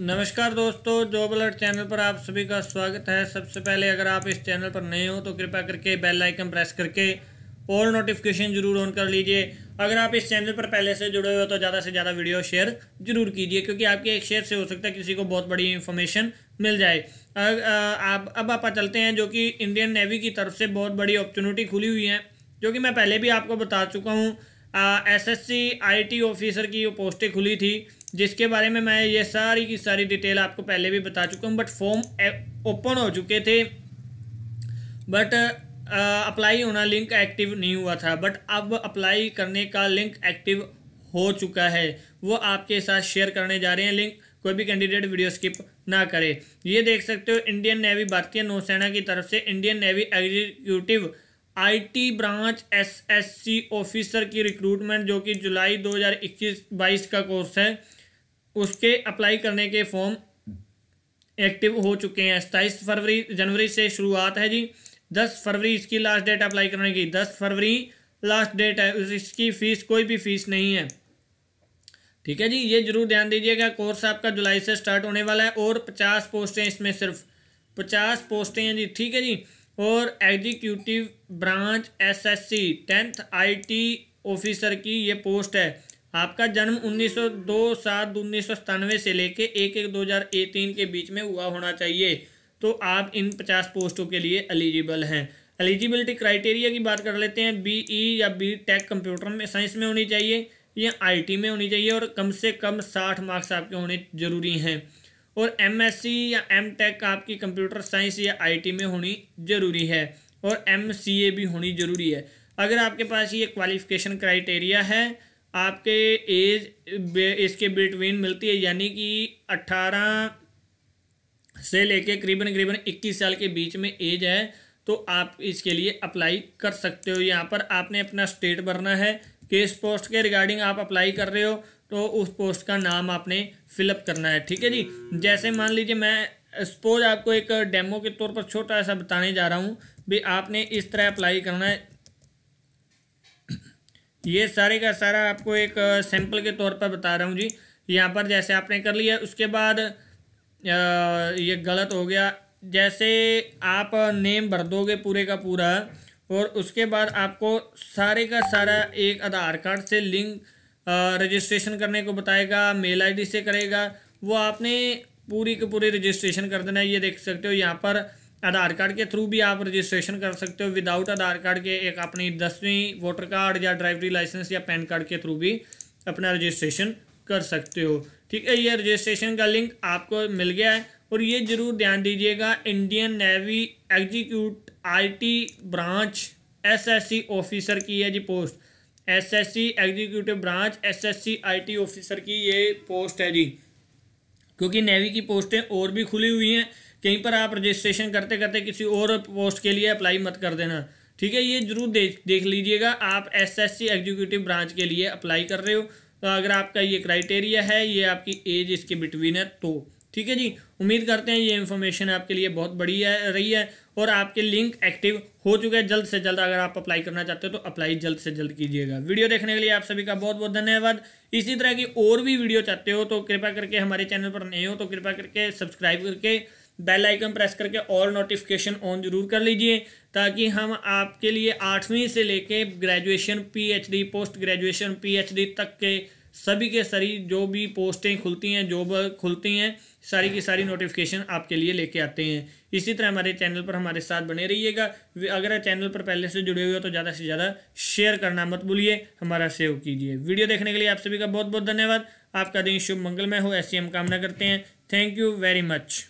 नमस्कार दोस्तों job alert channel पर आप सभी का स्वागत है सबसे पहले अगर आप इस चैनल पर नए हो तो कृपया करके बेल आइकन प्रेस करके ऑल नोटिफिकेशन जरूर ऑन कर लीजिए अगर आप इस चैनल पर पहले से जुड़े हुए हो तो ज़्यादा से ज़्यादा वीडियो शेयर जरूर कीजिए क्योंकि आपके एक शेयर से हो सकता है किसी को बहुत बड़ी इन्फॉर्मेशन मिल जाए अब अब आप चलते हैं जो कि इंडियन नेवी की तरफ से बहुत बड़ी अपॉर्चुनिटी खुली हुई है जो कि मैं पहले भी आपको बता चुका हूँ एस एस ऑफिसर की पोस्टें खुली थी जिसके बारे में मैं ये सारी की सारी डिटेल आपको पहले भी बता चुका हूँ बट फॉर्म ओपन हो चुके थे बट अप्लाई होना लिंक एक्टिव नहीं हुआ था बट अब अप्लाई करने का लिंक एक्टिव हो चुका है वो आपके साथ शेयर करने जा रहे हैं लिंक कोई भी कैंडिडेट वीडियो स्किप ना करे ये देख सकते हो इंडियन नेवी भारतीय नौसेना की तरफ से Indian navy executive IT branch SSC officer की रिक्रूटमेंट जो कि जुलाई 2021-22 का कोर्स है उसके अप्लाई करने के फॉर्म एक्टिव हो चुके हैं सताईस फरवरी जनवरी से शुरुआत है जी दस फरवरी इसकी लास्ट डेट अप्लाई करने की दस फरवरी लास्ट डेट है इसकी फ़ीस कोई भी फ़ीस नहीं है ठीक है जी ये जरूर ध्यान दीजिएगा कोर्स आपका जुलाई से स्टार्ट होने वाला है और पचास पोस्टें इसमें सिर्फ पचास पोस्टें हैं जी ठीक है जी और executive branch SSC tenth IT officer की ये पोस्ट है आपका जन्म 1902 सात उन्नीस से लेके एक एक दो हज़ार तीन के बीच में हुआ होना चाहिए तो आप इन पचास पोस्टों के लिए एलिजिबल हैं एलिजिबिलिटी क्राइटेरिया की बात कर लेते हैं बी ई e या बी टेक कंप्यूटर में साइंस में होनी चाहिए या आईटी में होनी चाहिए और कम से कम साठ मार्क्स आपके होने जरूरी हैं और एमएससी या एम टेक आपकी कंप्यूटर साइंस या आई में होनी ज़रूरी है और एम सी ए भी होनी ज़रूरी है अगर आपके पास ये क्वालिफिकेशन क्राइटेरिया है आपके एज इसके बिटवीन मिलती है यानी कि 18 से लेके करीबन करीबन 21 साल के बीच में एज है तो आप इसके लिए अप्लाई कर सकते हो यहाँ पर आपने अपना स्टेट भरना है कि इस पोस्ट के रिगार्डिंग आप अप्लाई कर रहे हो तो उस पोस्ट का नाम आपने फिलअप करना है ठीक है जी जैसे मान लीजिए मैं सपोज आपको एक डेमो के तौर पर छोटा ऐसा बताने जा रहा हूँ भी आपने इस तरह अप्लाई करना है ये सारे का सारा आपको एक सैंपल के तौर पर बता रहा हूँ जी यहाँ पर जैसे आपने कर लिया उसके बाद ये गलत हो गया जैसे आप नेम भर दोगे पूरे का पूरा और उसके बाद आपको सारे का सारा एक आधार कार्ड से लिंक रजिस्ट्रेशन करने को बताएगा मेल आईडी से करेगा वो आपने पूरी के पूरी रजिस्ट्रेशन कर देना ये देख सकते हो यहाँ पर आधार कार्ड के थ्रू भी आप रजिस्ट्रेशन कर सकते हो विदाउट आधार कार्ड के एक अपनी दसवीं वोटर कार्ड या ड्राइवरी लाइसेंस या पैन कार्ड के थ्रू भी अपना रजिस्ट्रेशन कर सकते हो ठीक है ये रजिस्ट्रेशन का लिंक आपको मिल गया है और ये ज़रूर ध्यान दीजिएगा Indian navy executive IT branch SSC officer की है जी post SSC executive branch SSC IT officer की ये पोस्ट है जी क्योंकि नेवी की पोस्टें और भी खुली हुई हैं कहीं पर आप रजिस्ट्रेशन करते करते किसी और पोस्ट के लिए अप्लाई मत कर देना ठीक है ये जरूर देख देख लीजिएगा आप एसएससी एग्जीक्यूटिव ब्रांच के लिए अप्लाई कर रहे हो तो अगर आपका ये क्राइटेरिया है ये आपकी एज इसके बिटवीन है तो ठीक है जी उम्मीद करते हैं ये इन्फॉर्मेशन आपके लिए बहुत बड़ी है रही है और आपके लिंक एक्टिव हो चुके हैं जल्द से जल्द अगर आप अप्लाई करना चाहते हो तो अप्लाई जल्द से जल्द कीजिएगा वीडियो देखने के लिए आप सभी का बहुत बहुत धन्यवाद इसी तरह की और भी वीडियो चाहते हो तो कृपा करके हमारे चैनल पर नए हो तो कृपा करके सब्सक्राइब करके बेल आइकन प्रेस करके और नोटिफिकेशन ऑन जरूर कर लीजिए ताकि हम आपके लिए आठवीं से लेके graduation PhD post graduation PhD तक के सभी के सारी जो भी पोस्टें खुलती हैं जॉब खुलती हैं सारी की सारी नोटिफिकेशन आपके लिए लेके आते हैं इसी तरह हमारे चैनल पर हमारे साथ बने रहिएगा अगर चैनल पर पहले से जुड़े हुए हो तो ज़्यादा से ज़्यादा शेयर करना मत भूलिए हमारा सेव कीजिए वीडियो देखने के लिए आप सभी का बहुत बहुत धन्यवाद आपका दिन शुभ मंगलमय हो ऐसी हम कामना करते हैं थैंक यू वेरी मच